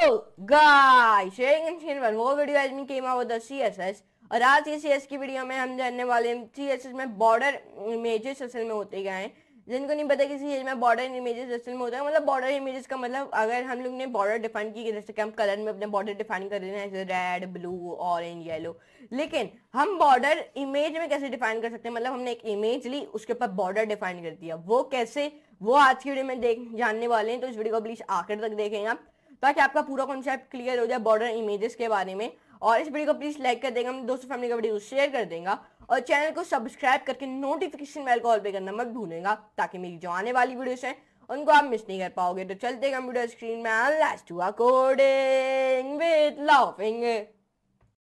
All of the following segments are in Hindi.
So guys sharing and sharing one more video has been came out with the और आज इस सीएस की वीडियो में हम जानने वाले हैं सीएसएस में बॉर्डर इमेजेस असल में होते क्या हैं जिनको नहीं पता कि सी में बॉर्डर इमेजेस असल में होता है मतलब बॉर्डर इमेजेस का मतलब अगर हम लोग ने बॉर्डर डिफाइन की जैसे कि हम कलर में अपने बॉर्डर डिफाइन कर रहे हैं जैसे रेड ब्लू ऑरेंज येलो लेकिन हम बॉर्डर इमेज में कैसे डिफाइन कर सकते हैं मतलब हमने एक इमेज ली उसके ऊपर बॉर्डर डिफाइन कर दिया वो कैसे वो आज की वीडियो में देख जानने वाले हैं तो इस वीडियो को प्लीज आखिर तक देखेंगे आप ताकि आपका पूरा कॉन्सेप्ट क्लियर हो जाए बॉर्डर इमेजेस के बारे में और इस वीडियो को प्लीज लाइक कर देगा दोस्तों फैमिली का वीडियो शेयर कर देगा और चैनल को सब्सक्राइब करके नोटिफिकेशन बेल को ऑल पे करना मत भूलेगा ताकि मेरी जो आने वाली वीडियोस हैं उनको आप मिस नहीं कर पाओगे तो चलते कंप्यूटर स्क्रीन में last with loving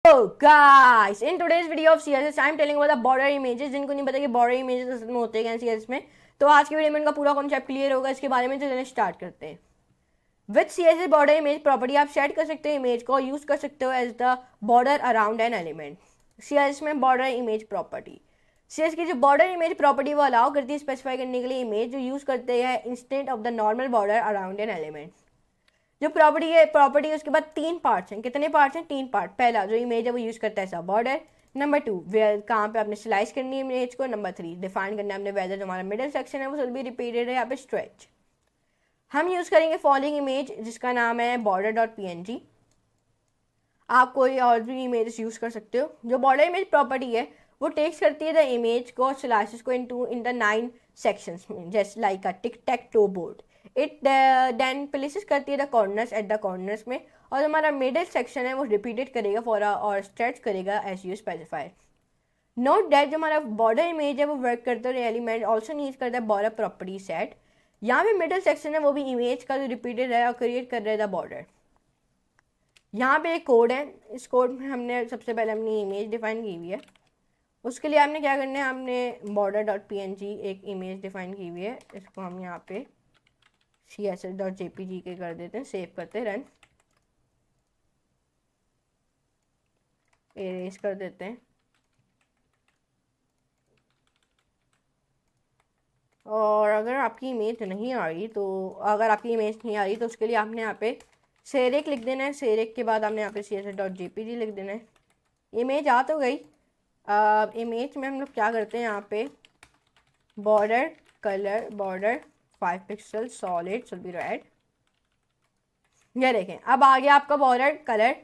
Oh guys, in today's video of CSS, I'm telling about the border images. जिनको नहीं पता कि border images में होते हैं CSS में तो आज के वीडियो में इनका पूरा कॉन्सेप्ट क्लियर होगा इसके बारे में तो चलिए स्टार्ट करते हैं with C S A border image property आप शेड कर सकते हो इमेज को यूज़ कर सकते हो as the border around an element C S में border image property C S की जो बॉर्डर इमेज प्रॉपर्टी वो अलाउ करती है स्पेसिफाई करने के लिए इमेज जो यूज़ करते हैं instead of the normal border around an element जो प्रॉपर्टी है प्रॉपर्टी उसके बाद तीन पार्ट्स हैं कितने पार्ट्स हैं तीन पार्ट पहला जो इमेज है वो यूज़ करता है सब बॉर्डर नंबर टू वेयर कहाँ पे आपने स्लाइस करनी है इमेज को नंबर थ्री डिफाइन करना है आपने वेदर जो हमारा मिडिल सेक्शन है वो सब भी रिपीटेड है यहाँ पे स्ट्रेच हम यूज़ करेंगे फॉलोइंग इमेज जिसका नाम है border dot P N G आप कोई और भी इमेज यूज़ कर सकते हो जो बॉर्डर इमेज प्रॉपर्टी है वो टेक्स करती है द इमेज को स्लाइसिस को into in the nine sections में just like a tic tac toe board it then places करती है the corners at the corners में और हमारा मिडिल सेक्शन है वो रिपीटेड करेगा फॉर और स्ट्रेच करेगा as you specify note that जो हमारा बॉर्डर इमेज है वो वर्क करता है एलिमेंट ऑल्सो नीज करता है बॉर्डर प्रॉपर्टी सेट यहाँ भी मिडल सेक्शन है वो भी इमेज का जो रिपीटेड है और क्रिएट कर रहे द बॉर्डर यहाँ पे एक कोड है इस कोड में हमने सबसे पहले हमने इमेज डिफाइन की हुई है उसके लिए हमने क्या करना है हमने border dot P N G एक इमेज डिफाइन की हुई है इसको हम यहाँ पे C S S dot J P G के कर देते हैं सेव करते हैं रन एरेज कर देते हैं और अगर आपकी इमेज नहीं आ रही तो अगर आपकी इमेज नहीं आ रही तो उसके लिए आपने यहाँ पे सेरेक लिख देना है सेरेक के बाद आपने यहाँ पे C S dot G P G लिख देना है इमेज आ तो गई अब इमेज में हम लोग क्या करते हैं यहाँ पे border colour border five pixel solid should be red ये देखें अब आ गया आपका बॉर्डर कलर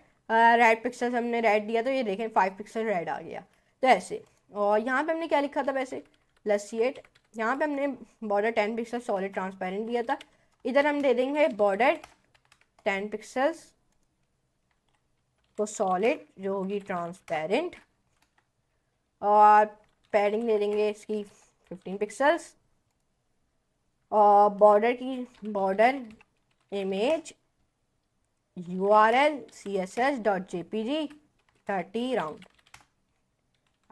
रेड पिक्सल हमने रेड दिया तो ये देखें फाइव पिक्सल रेड आ गया तो ऐसे और यहाँ पे हमने क्या लिखा था वैसे लसीट यहाँ पे हमने border ten pixel solid transparent दिया था इधर हम दे देंगे बॉर्डर टेन पिक्सल्स को सॉलिड जो होगी ट्रांसपेरेंट और पैडिंग दे देंगे इसकी फिफ्टीन पिक्सल्स और बॉर्डर की border image U R L C S S dot J P G thirty round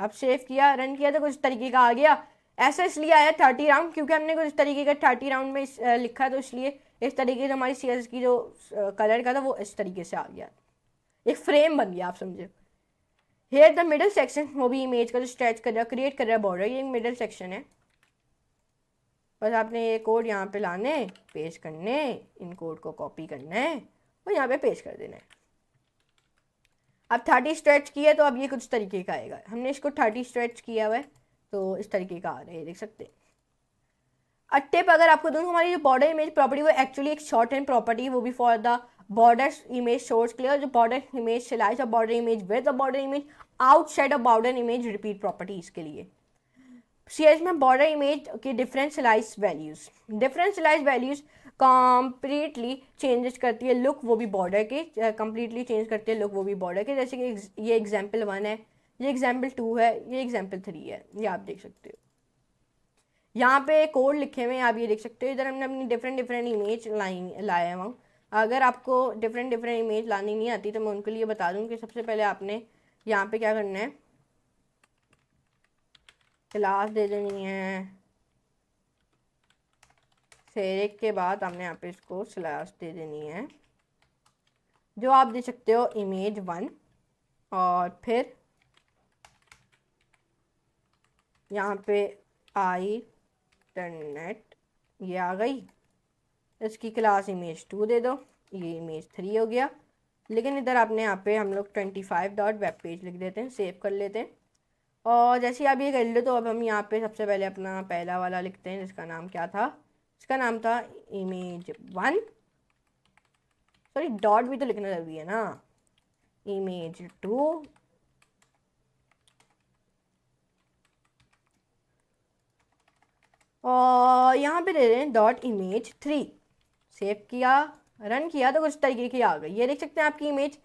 अब सेव किया रन किया तो कुछ तरीके का आ गया ऐसा इसलिए आया थर्टी राउंड क्योंकि हमने कुछ इस तरीके का थर्टी राउंड में इस, आ, लिखा तो इसलिए इस तरीके से हमारी सी की जो कलर का था वो इस तरीके से आ गया एक फ्रेम बन गया आप समझे हेयर द मिडल सेक्शन वो भी इमेज का जो स्ट्रेच कर रहा क्रिएट कर रहा है बॉर्डर ये मिडल सेक्शन है बस आपने ये कोड यहाँ पे लाने पेश करने इन कोड को कॉपी करना है और यहाँ पे पेश कर देना है अब थर्टी स्ट्रेच किया तो अब ये कुछ तरीके का आएगा हमने इसको थर्टी स्ट्रेच किया हुआ है तो इस तरीके का आ रहा है देख सकते अट्टे पर अगर आपको दूँ हमारी जो बॉर्डर इमेज प्रॉपर्टी वो एक्चुअली एक शॉर्ट हैंड प्रॉपर्टी वो भी for the border image source clear जो बॉर्डर इमेज सिलाई और border image with border image outside of border image repeat properties के लिए सी एच में बॉर्डर इमेज के different slices values different slices values completely changes करती है लुक वो भी बॉर्डर के कम्प्लीटली चेंज करती है लुक वो भी बॉर्डर के जैसे कि ये एग्जाम्पल वन है ये एग्जाम्पल टू है ये एग्जाम्पल थ्री है ये आप देख सकते हो यहाँ पे कोड लिखे हुए हैं आप ये देख सकते हो इधर हमने अपनी डिफरेंट डिफरेंट इमेज लाई लाए हैं वहाँ अगर आपको डिफरेंट डिफरेंट इमेज लानी नहीं आती तो मैं उनके लिए बता दूँ कि सबसे पहले आपने यहाँ पे क्या करना है क्लास दे देनी है एक के बाद आपने यहाँ पे इसको स्लैश दे देनी है जो आप दे सकते हो इमेज वन और फिर यहाँ पे आई इंटरनेट ये आ गई इसकी क्लास इमेज टू दे दो ये इमेज थ्री हो गया लेकिन इधर आपने यहाँ पे हम लोग twenty five dot web page लिख देते हैं सेव कर लेते हैं और जैसे आप ये कर लो तो अब हम यहाँ पे सबसे पहले अपना पहला वाला लिखते हैं जिसका नाम क्या था इसका नाम था इमेज वन सॉरी डॉट भी तो लिखना ज़रूरी है ना इमेज टू और यहाँ पे दे रहे हैं डॉट इमेज थ्री सेव किया रन किया तो कुछ तरीके की आ गई ये देख सकते हैं आपकी इमेज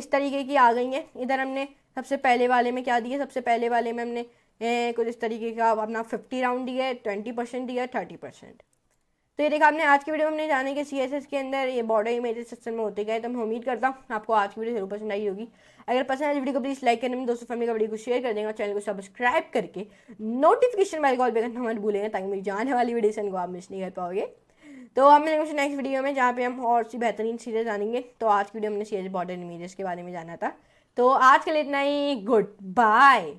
इस तरीके की आ गई है इधर हमने सबसे पहले वाले में क्या दिए सबसे पहले वाले में हमने कुछ इस तरीके का अपना फिफ्टी राउंड दिया है ट्वेंटी परसेंट दिया है थर्टी परसेंट तो ये देखा आपने आज की वीडियो में हमने जाने के सी के अंदर ये बॉर्डर इमेज सेक्शन में होते गए तो मैं उम्मीद करता हूँ आपको आज की वीडियो जरूर पसंद आई होगी अगर पसंद आई तो वीडियो को प्लीज़ लाइक करने में दोस्तों फैमिली का वीडियो को शेयर कर देंगे और चैनल को सब्सक्राइब करके नोटिफिकेशन बेल कॉल बेगन हमारे भूलेंगे ताकि मेरी जाने वाली वीडियो को आप मिस नहीं कर पाओगे तो हम मिलेंगे नेक्स्ट वीडियो में जहाँ पे हम और सी बेहतरीन सीरीज जानेंगे तो आज की वीडियो हमने सीरीज बॉर्डर इमेजेस के बारे में जाना था तो आज के लिए इतना ही गुड बाय